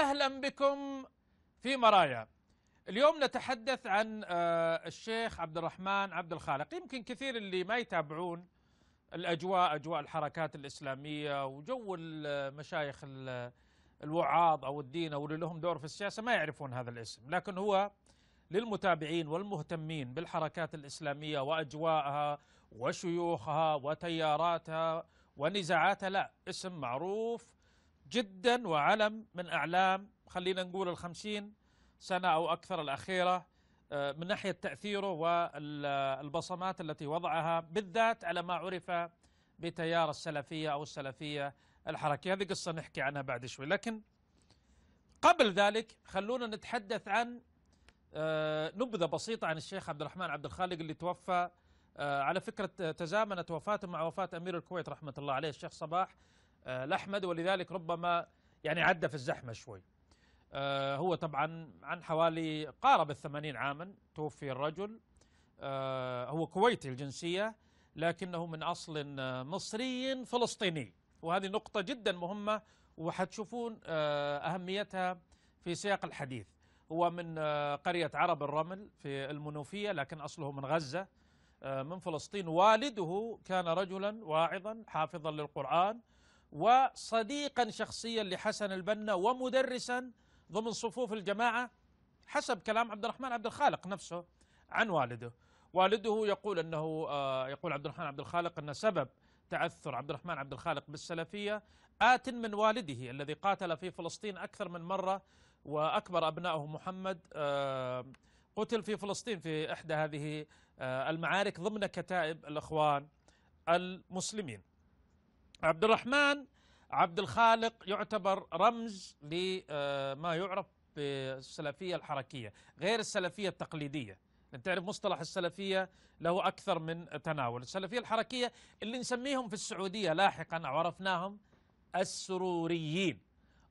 أهلا بكم في مرايا اليوم نتحدث عن آه، الشيخ عبد الرحمن عبد الخالق يمكن كثير اللي ما يتابعون الأجواء أجواء الحركات الإسلامية وجو المشايخ الوعاظ أو الدين أو اللي لهم دور في السياسة ما يعرفون هذا الاسم لكن هو للمتابعين والمهتمين بالحركات الإسلامية وأجواءها وشيوخها وتياراتها ونزاعاتها لا اسم معروف جدا وعلم من أعلام خلينا نقول الخمسين سنة أو أكثر الأخيرة آه، من ناحية تأثيره والبصمات التي وضعها بالذات على ما عرف بتيار السلفية أو السلفية الحركية هذه قصة نحكي عنها بعد شوي لكن قبل ذلك خلونا نتحدث عن آه، نبذة بسيطة عن الشيخ عبد الرحمن عبد الخالق اللي توفى آه، على فكرة تزامنت وفاته مع وفاة أمير الكويت رحمة الله عليه الشيخ صباح الأحمد آه، ولذلك ربما يعني عدى في الزحمة شوي آه، هو طبعا عن حوالي قارب الثمانين عاما توفي الرجل آه، هو كويتي الجنسية لكنه من أصل مصري فلسطيني وهذه نقطة جدا مهمة وحتشوفون أهميتها في سياق الحديث هو من قرية عرب الرمل في المنوفية لكن أصله من غزة من فلسطين والده كان رجلا واعظا حافظا للقرآن وصديقا شخصيا لحسن البنا ومدرسا ضمن صفوف الجماعة حسب كلام عبد الرحمن عبد الخالق نفسه عن والده والده يقول أنه آه، يقول عبد الرحمن عبد الخالق أن سبب تعثر عبد الرحمن عبد الخالق بالسلفية آت من والده الذي قاتل في فلسطين أكثر من مرة وأكبر أبنائه محمد آه، قتل في فلسطين في إحدى هذه آه، المعارك ضمن كتائب الإخوان المسلمين عبد الرحمن عبد الخالق يعتبر رمز لما آه، يعرف بالسلفية الحركية غير السلفية التقليدية انت تعرف مصطلح السلفية له أكثر من تناول السلفية الحركية اللي نسميهم في السعودية لاحقا عرفناهم السروريين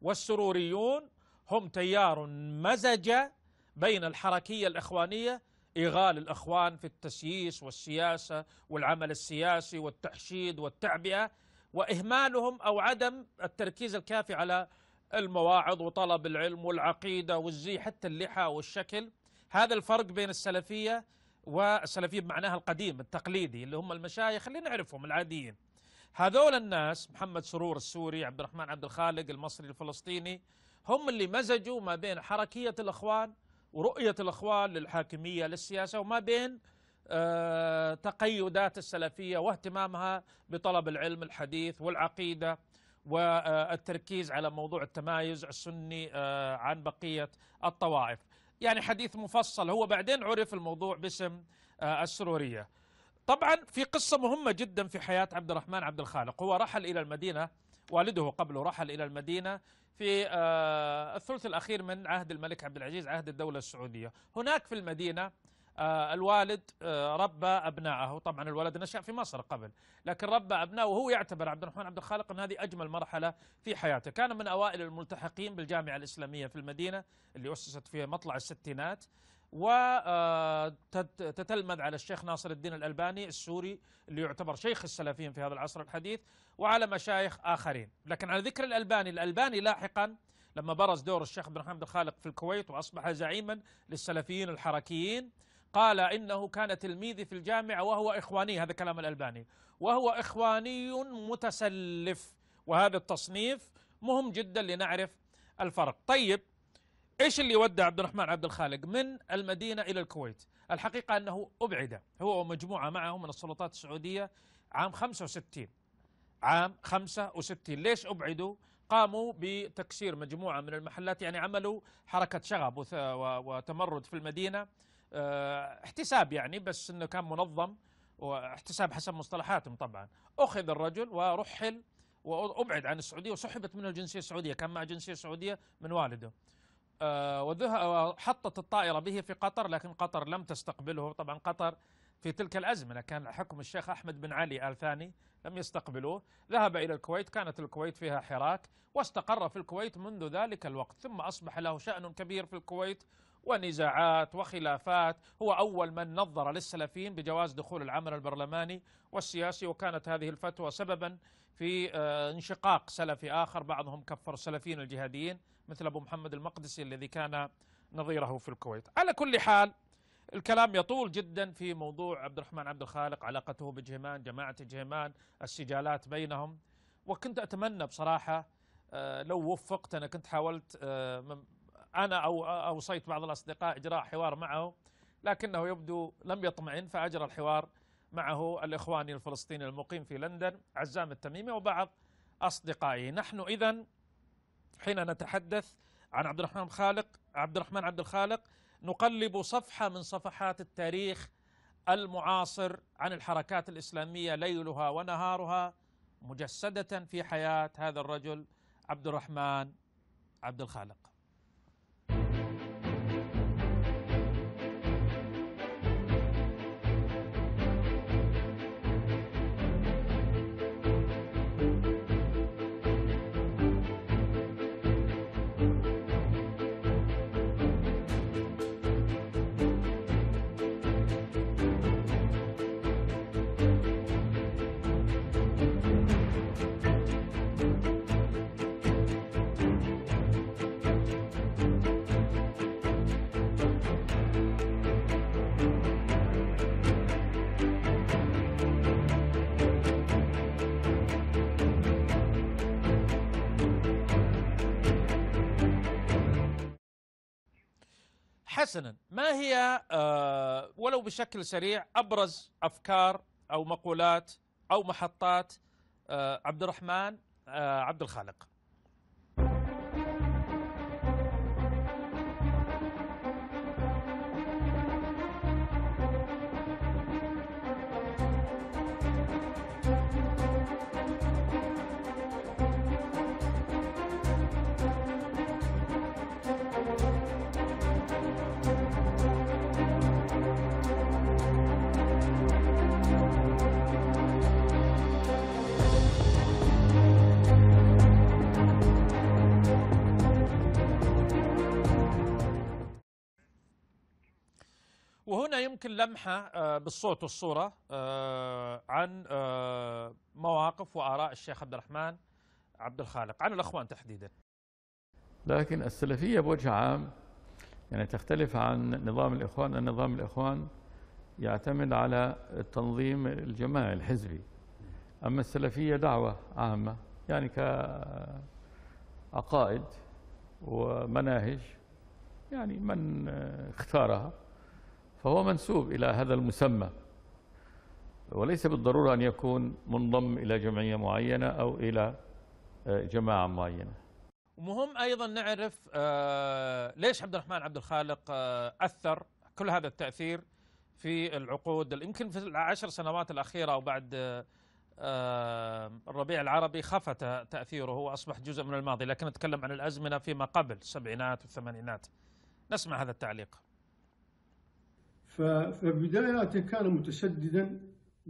والسروريون هم تيار مزج بين الحركية الإخوانية إغال الإخوان في التسييس والسياسة والعمل السياسي والتحشيد والتعبئة واهمالهم او عدم التركيز الكافي على المواعظ وطلب العلم والعقيده والزي حتى اللحى والشكل هذا الفرق بين السلفيه والسلفيه بمعناها القديم التقليدي اللي هم المشايخ اللي نعرفهم العاديين هذول الناس محمد سرور السوري عبد الرحمن عبد الخالق المصري الفلسطيني هم اللي مزجوا ما بين حركيه الاخوان ورؤيه الاخوان للحاكميه للسياسه وما بين آه، تقيدات السلفية واهتمامها بطلب العلم الحديث والعقيدة والتركيز على موضوع التمايز السني آه، عن بقية الطوائف يعني حديث مفصل هو بعدين عرف الموضوع باسم آه، السرورية طبعا في قصة مهمة جدا في حياة عبد الرحمن عبد الخالق هو رحل إلى المدينة والده قبله رحل إلى المدينة في الثلث الأخير من عهد الملك عبد العزيز عهد الدولة السعودية هناك في المدينة آه، الوالد آه، ربى أبنائه طبعا الولد نشأ في مصر قبل لكن ربى أبنائه وهو يعتبر عبد الرحمن عبد الخالق أن هذه أجمل مرحلة في حياته كان من أوائل الملتحقين بالجامعة الإسلامية في المدينة اللي أسست في مطلع الستينات وتتلمذ آه، على الشيخ ناصر الدين الألباني السوري اللي يعتبر شيخ السلفيين في هذا العصر الحديث وعلى مشايخ آخرين لكن على ذكر الألباني الألباني لاحقا لما برز دور الشيخ عبد الرحمن الخالق في الكويت وأصبح زعيما للسلفيين الحركيين قال إنه كان تلميذي في الجامعة وهو إخواني هذا كلام الألباني وهو إخواني متسلف وهذا التصنيف مهم جدا لنعرف الفرق طيب إيش اللي ودى عبد الرحمن عبد الخالق من المدينة إلى الكويت الحقيقة أنه أبعد هو ومجموعة معه من السلطات السعودية عام 65 عام 65 ليش أبعدوا قاموا بتكسير مجموعة من المحلات يعني عملوا حركة شغب وتمرد في المدينة آه، احتساب يعني بس انه كان منظم واحتساب حسب مصطلحاتهم طبعا اخذ الرجل ورحل وابعد عن السعوديه وسحبت منه الجنسيه السعوديه كان مع جنسيه سعوديه من والده آه، وحطت الطائره به في قطر لكن قطر لم تستقبله طبعا قطر في تلك الازمنه كان حكم الشيخ احمد بن علي ال ثاني لم يستقبلوه ذهب الى الكويت كانت الكويت فيها حراك واستقر في الكويت منذ ذلك الوقت ثم اصبح له شان كبير في الكويت ونزاعات وخلافات هو أول من نظر للسلفيين بجواز دخول العمل البرلماني والسياسي وكانت هذه الفتوى سببا في آه، انشقاق سلفي آخر بعضهم كفر السلفيين الجهاديين مثل أبو محمد المقدسي الذي كان نظيره في الكويت على كل حال الكلام يطول جدا في موضوع عبد الرحمن عبد الخالق علاقته بجهمان جماعة جهمان السجالات بينهم وكنت أتمنى بصراحة آه، لو وفقت أنا كنت حاولت آه، أنا أو أوصيت بعض الأصدقاء إجراء حوار معه لكنه يبدو لم يطمئن فأجرى الحوار معه الإخواني الفلسطيني المقيم في لندن عزام التميمي وبعض أصدقائه نحن إذا حين نتحدث عن عبد الرحمن خالق عبد الرحمن عبد الخالق نقلب صفحة من صفحات التاريخ المعاصر عن الحركات الإسلامية ليلها ونهارها مجسدة في حياة هذا الرجل عبد الرحمن عبد الخالق حسنا ما هي آه، ولو بشكل سريع ابرز افكار او مقولات او محطات آه، عبد الرحمن آه، عبد الخالق وهنا يمكن لمحة آه، بالصوت والصورة آه، عن آه، مواقف وآراء الشيخ عبد الرحمن عبد الخالق عن الأخوان تحديدا لكن السلفية بوجه عام يعني تختلف عن نظام الإخوان أن نظام الإخوان يعتمد على التنظيم الجماعي الحزبي أما السلفية دعوة عامة يعني كعقائد ومناهج يعني من اختارها فهو منسوب إلى هذا المسمى وليس بالضرورة أن يكون منضم إلى جمعية معينة أو إلى آه، جماعة معينة مهم أيضا نعرف آه، ليش عبد الرحمن عبد الخالق آه، أثر كل هذا التأثير في العقود يمكن في العشر سنوات الأخيرة أو بعد الربيع العربي خفت تأثيره وأصبح جزء من الماضي لكن نتكلم عن الأزمنة فيما قبل السبعينات والثمانينات نسمع هذا التعليق فبداية كان متشددا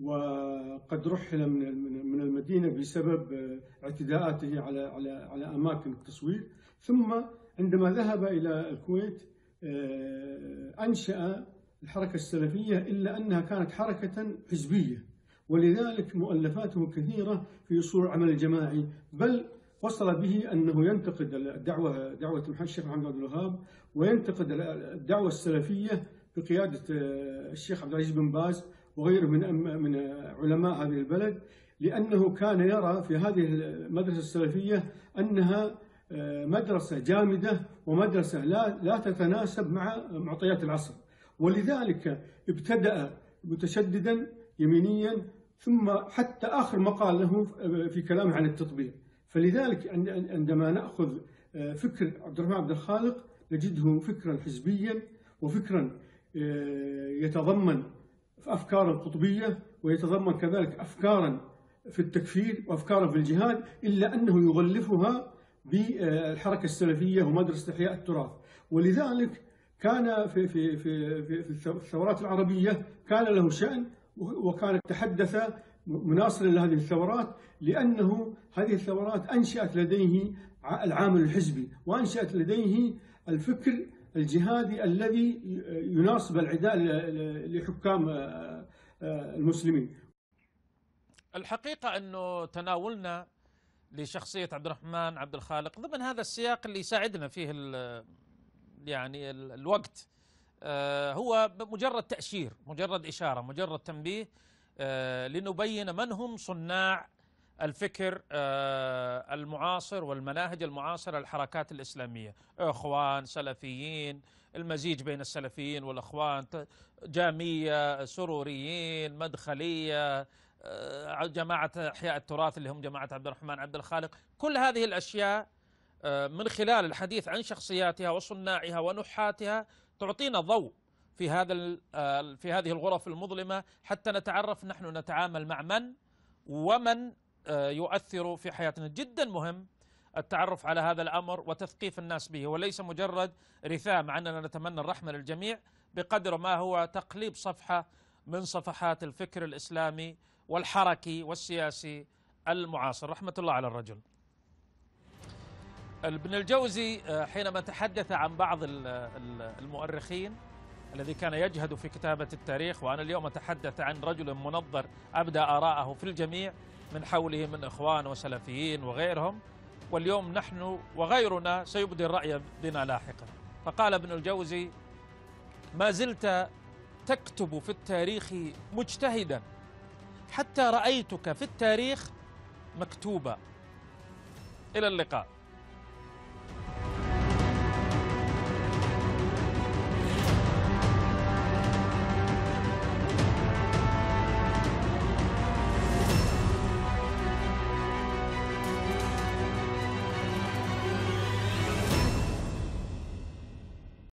وقد رحل من من المدينة بسبب آه، اعتداءاته على على على أماكن التصوير ثم عندما ذهب إلى الكويت آه، أنشأ الحركة السلفية إلا أنها كانت حركة حزبية ولذلك مؤلفاته كثيرة في أصول العمل الجماعي بل وصل به أنه ينتقد الدعوة دعوة الشيخ محمد عبد الوهاب وينتقد الدعوة السلفية بقيادة آه، الشيخ عبد العزيز بن باز وغيره من من علماء هذه البلد لأنه كان يرى في هذه المدرسة السلفية أنها آه، مدرسة جامدة ومدرسة لا لا تتناسب مع معطيات العصر ولذلك ابتدأ متشددا يمينيا ثم حتى آخر مقال له في كلامه عن التطبيع فلذلك عندما نأخذ آه، فكر عبد الرحمن عبد الخالق نجده فكرا حزبيا وفكرا يتضمن أفكارا قطبية ويتضمن كذلك أفكارا في التكفير وأفكارا في الجهاد إلا أنه يغلفها بالحركة السلفية ومدرسة إحياء التراث ولذلك كان في في في في الثورات العربية كان له شأن وكان تحدث مناصرا لهذه الثورات لأنه هذه الثورات أنشأت لديه العامل الحزبي وأنشأت لديه الفكر الجهادي الذي يناسب العداء لحكام آه، آه، المسلمين الحقيقة أنه تناولنا لشخصية عبد الرحمن عبد الخالق ضمن هذا السياق اللي يساعدنا فيه الـ يعني الـ الوقت آه، هو مجرد تأشير مجرد إشارة مجرد تنبيه لنبين من هم صناع الفكر آه، المعاصر والمناهج المعاصرة للحركات الإسلامية إخوان سلفيين المزيج بين السلفيين والإخوان جامية سروريين مدخلية آه، جماعة إحياء التراث اللي هم جماعة عبد الرحمن عبد الخالق كل هذه الأشياء آه، من خلال الحديث عن شخصياتها وصناعها ونحاتها تعطينا ضوء في هذا في هذه الغرف المظلمه حتى نتعرف نحن نتعامل مع من ومن آه، يؤثر في حياتنا جدا مهم التعرف على هذا الأمر وتثقيف الناس به وليس مجرد رثاء مع أننا نتمنى الرحمة للجميع بقدر ما هو تقليب صفحة من صفحات الفكر الإسلامي والحركي والسياسي المعاصر رحمة الله على الرجل ابن الجوزي آه، حينما تحدث عن بعض المؤرخين الذي كان يجهد في كتابة التاريخ وأنا اليوم أتحدث عن رجل منظر أبدى آراءه في الجميع من حوله من إخوان وسلفيين وغيرهم واليوم نحن وغيرنا سيبدي الرأي بنا لاحقا فقال ابن الجوزي ما زلت تكتب في التاريخ مجتهدا حتى رأيتك في التاريخ مكتوبا إلى اللقاء